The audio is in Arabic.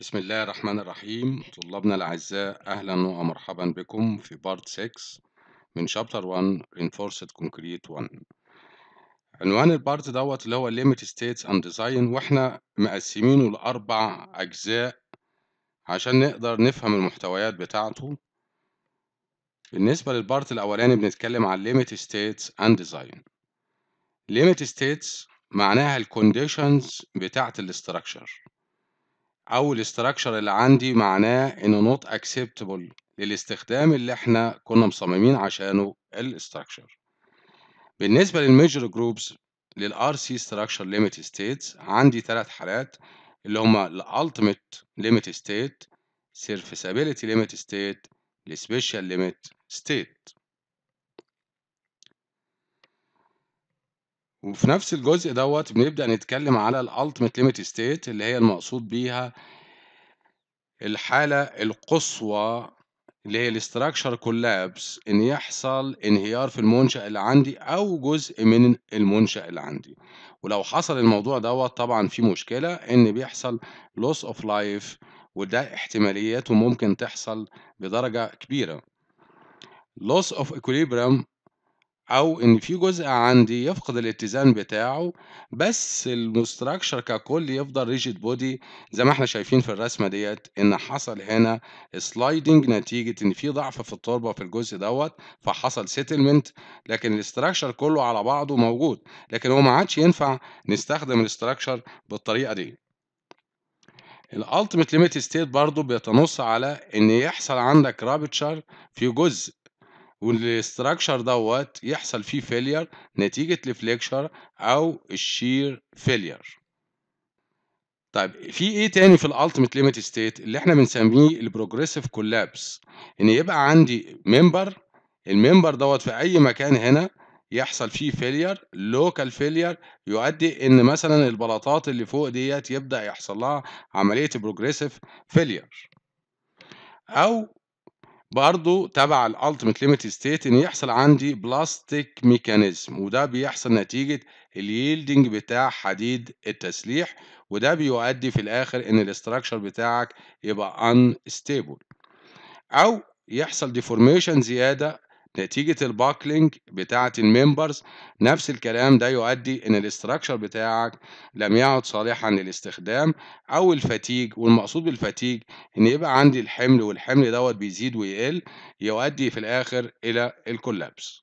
بسم الله الرحمن الرحيم طلابنا الأعزاء أهلا ومرحبا بكم في بارت 6 من شابتر 1 Reinforced Concrete 1 عنوان البارت دوت اللي هو Limit States and Design وإحنا مقسمينه لأربع أجزاء عشان نقدر نفهم المحتويات بتاعته بالنسبة للبارت الأولاني بنتكلم عن Limit States and Design Limit States معناها الكونديشنز بتاعة الاستراكشر او الاستراكشر اللي عندي معناه انه نوت اكسبتبل للاستخدام اللي احنا كنا مصممين عشانه الاستراكشر بالنسبه للميجر جروبز للار سي ستراكشر ليميت ستيتس عندي ثلاث حالات اللي هما الالتيميت ليميت ستيت سيرفيسابيلتي ليميت ستيت السبيشال ليميت ستيت وفي نفس الجزء دوت بنبدأ نتكلم على الالتيميت ليميت ستيت اللي هي المقصود بيها الحالة القصوى اللي هي الاستراكشر كولابس ان يحصل انهيار في المنشأ اللي عندي او جزء من المنشأ اللي عندي ولو حصل الموضوع دوت طبعا في مشكلة ان بيحصل لوس اوف لايف وده احتماليات ممكن تحصل بدرجة كبيرة loss of equilibrium أو إن في جزء عندي يفقد الاتزان بتاعه بس المستراكشر ككل يفضل ريجيد بودي زي ما احنا شايفين في الرسمة ديت إن حصل هنا سلايدنج نتيجة إن في ضعف في التربة في الجزء دوت فحصل سيتلمنت لكن الاستراكشر كله على بعضه موجود لكن هو ما عادش ينفع نستخدم الاستراكشر بالطريقة دي. الالتيميت ليميت ستيت برضه بيتنص على ان يحصل عندك رابتشر في جزء والاستراكشر دوت يحصل فيه فيلير نتيجة الفليكشر أو الشير فيلير طيب في ايه تاني في الالتيميت ليميت ستيت اللي احنا بنسميه البروجريسيف كولابس ان يبقى عندي ممبر الممبر دوت في اي مكان هنا يحصل فيه فيلير لوكال فيلير يؤدي ان مثلا البلاطات اللي فوق ديت يبدا يحصل لها عمليه بروجريسيف فيلير او برضو تبع الالتيميت ليميت ستيت ان يحصل عندي بلاستيك ميكانيزم وده بيحصل نتيجه الييلدنج بتاع حديد التسليح وده بيؤدي في الاخر ان الاستراكشر بتاعك يبقى انستيبل او يحصل ديفورميشن زياده نتيجة الباكلينج بتاعة الممبرز نفس الكلام ده يؤدي إن الاستراكشر بتاعك لم يعد صالحا للاستخدام أو الفتيج والمقصود بالفتيج إن يبقى عندي الحمل والحمل دوت بيزيد ويقل يؤدي في الآخر إلى الكولابس.